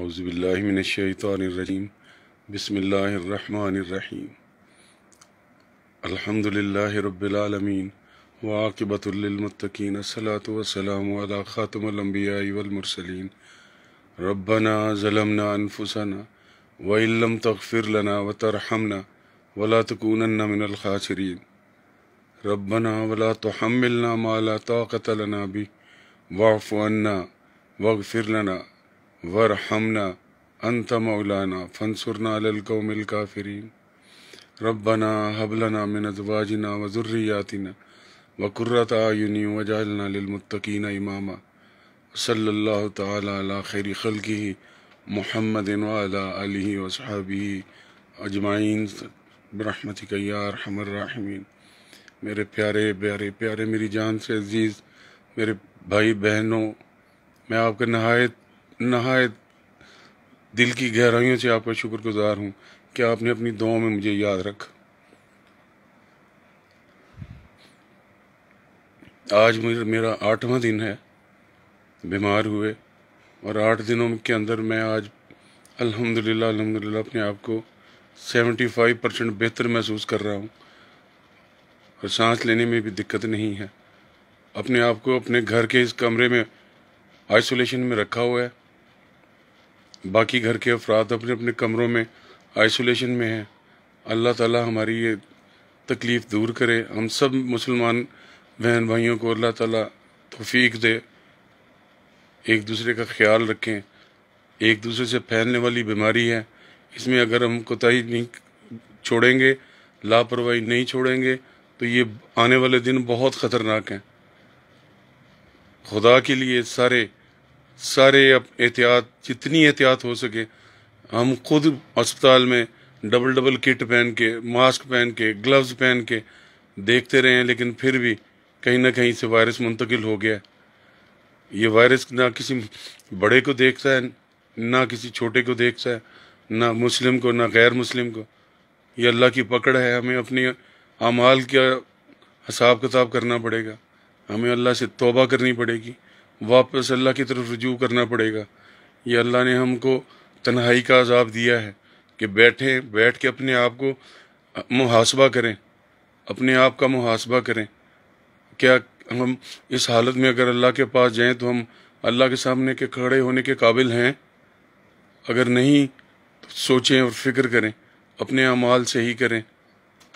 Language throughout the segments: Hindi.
अज़बिल्लिमिनशैतरजीम बसमीम अल्हम्दुलिल्लाह रबालमीन वाक़िबतुल्लिलमुत्तकीन अस्सलातु वस्सलाम अला ख़ातमुल अंबियाई ज़लमना अनफुसना वम इन लम तगफिर लना व तरहमना वला तकूनन मिनल खासिरीन रब्बना वला तुहम्मिलना मा ला ताक़त लना बिही वाफ़ अन्ना वगफिर लना वरहमना अंत मौलाना फंसुरना अलकौमिल काफिरीन रब्बना हबलना मिन अजवाजिना व ज़ुर्रियातिना व कुर्रत आयुनी वजालना लिलमुत्तकीन इमामा सल्लल्लाहु तआला अला खैर खल्किही मोहम्मद वाला वसहाबी अजमाइन बरहमतिक या अरहमर मेरे प्यारे प्यारे प्यारे मेरी जान से अजीज़ मेरे भाई बहनों मैं आपका नहायत नहाय दिल की गहराइयों से आपका शुक्रगुजार हूँ कि आपने अपनी दुआ में मुझे याद रख आज मेरा आठवां दिन है बीमार हुए और आठ दिनों के अंदर मैं आज अल्हम्दुलिल्लाह अल्हम्दुलिल्लाह अपने आप को सेवेंटी फाइव परसेंट बेहतर महसूस कर रहा हूँ और सांस लेने में भी दिक्कत नहीं है अपने आप को अपने घर के इस कमरे में आइसोलेशन में रखा हुआ है बाकी घर के अफराद अपने अपने कमरों में आइसोलेशन में हैं अल्लाह ताला हमारी ये तकलीफ़ दूर करे हम सब मुसलमान बहन भाइयों को अल्लाह ताला तौफीक दे एक दूसरे का ख्याल रखें एक दूसरे से फैलने वाली बीमारी है इसमें अगर हम कोताही नहीं छोड़ेंगे लापरवाही नहीं छोड़ेंगे तो ये आने वाले दिन बहुत ख़तरनाक हैं खुदा के लिए सारे सारे एहतियात जितनी एहतियात हो सके हम खुद अस्पताल में डबल डबल किट पहन के मास्क पहन के ग्लव्स पहन के देखते रहे हैं लेकिन फिर भी कहीं ना कहीं से वायरस मुंतकिल हो गया ये वायरस ना किसी बड़े को देखता है ना किसी छोटे को देखता है ना मुस्लिम को ना गैर मुस्लिम को ये अल्लाह की पकड़ है हमें अपनी अमाल का हिसाब किताब करना पड़ेगा हमें अल्लाह से तोबा करनी पड़ेगी वापस अल्लाह की तरफ रजू करना पड़ेगा ये अल्लाह ने हमको तन्हाई का अजाब दिया है कि बैठें बैठ के अपने आप को मुहासबा करें अपने आप का मुहासबा करें क्या हम इस हालत में अगर अल्लाह के पास जाएं तो हम अल्लाह के सामने के खड़े होने के काबिल हैं अगर नहीं तो सोचें और फिक्र करें अपने अमाल से ही करें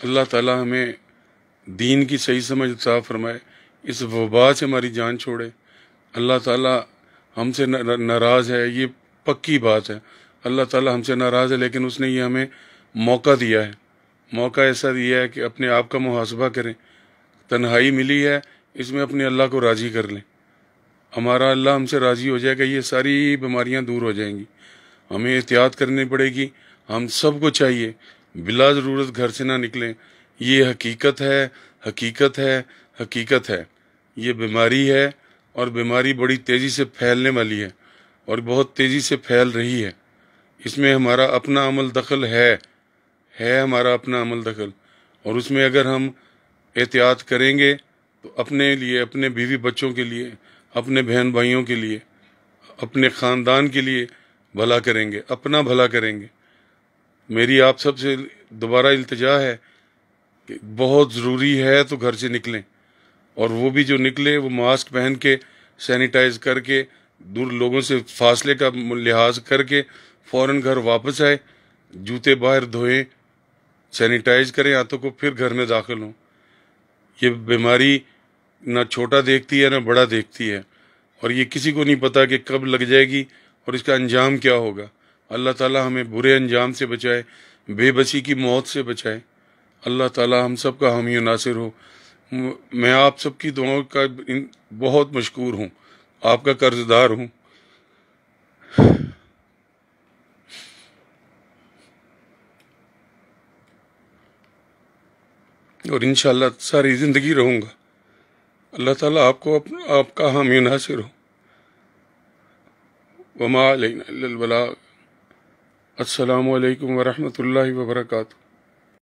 अल्लाह ताला हमें दीन की सही समझ फरमाए इस वबा से हमारी जान छोड़े अल्लाह ताला हमसे नाराज़ है ये पक्की बात है अल्लाह ताला हमसे नाराज़ है लेकिन उसने ये हमें मौका दिया है मौका ऐसा दिया है कि अपने आप का मुहासबा करें तन्हाई मिली है इसमें अपने अल्लाह को राज़ी कर लें हमारा अल्लाह हमसे राज़ी हो जाएगा ये सारी बीमारियां दूर हो जाएंगी हमें एहतियात करनी पड़ेगी हम सबको चाहिए बिला ज़रूरत घर से ना निकलें ये हकीकत है हकीकत है हकीकत है ये बीमारी है और बीमारी बड़ी तेज़ी से फैलने वाली है और बहुत तेज़ी से फैल रही है इसमें हमारा अपना अमल दखल है है हमारा अपना अमल दखल और उसमें अगर हम एहतियात करेंगे तो अपने लिए अपने बीवी बच्चों के लिए अपने बहन भाइयों के लिए अपने ख़ानदान के लिए भला करेंगे अपना भला करेंगे मेरी आप सब से दोबारा इल्तजा है कि बहुत ज़रूरी है तो घर से निकलें और वो भी जो निकले वो मास्क पहन के सैनिटाइज करके दूर लोगों से फासले का लिहाज करके फ़ौरन घर वापस आए जूते बाहर धोएं सैनिटाइज करें हाथों को फिर घर में दाखिल हों ये बीमारी ना छोटा देखती है ना बड़ा देखती है और ये किसी को नहीं पता कि कब लग जाएगी और इसका अंजाम क्या होगा अल्लाह ताला हमें बुरे अंजाम से बचाए बेबसी की मौत से बचाए अल्लाह ताला हम सब का हामी नासिर हो मैं आप सबकी दुआओं का बहुत मशहूर हूँ आपका कर्जदार हूँ और इनशाला सारी ज़िंदगी रहूंगा अल्लाह ताला आपको अप, आपका हामी नासिर हो वमा अलबला असलकम वरहमल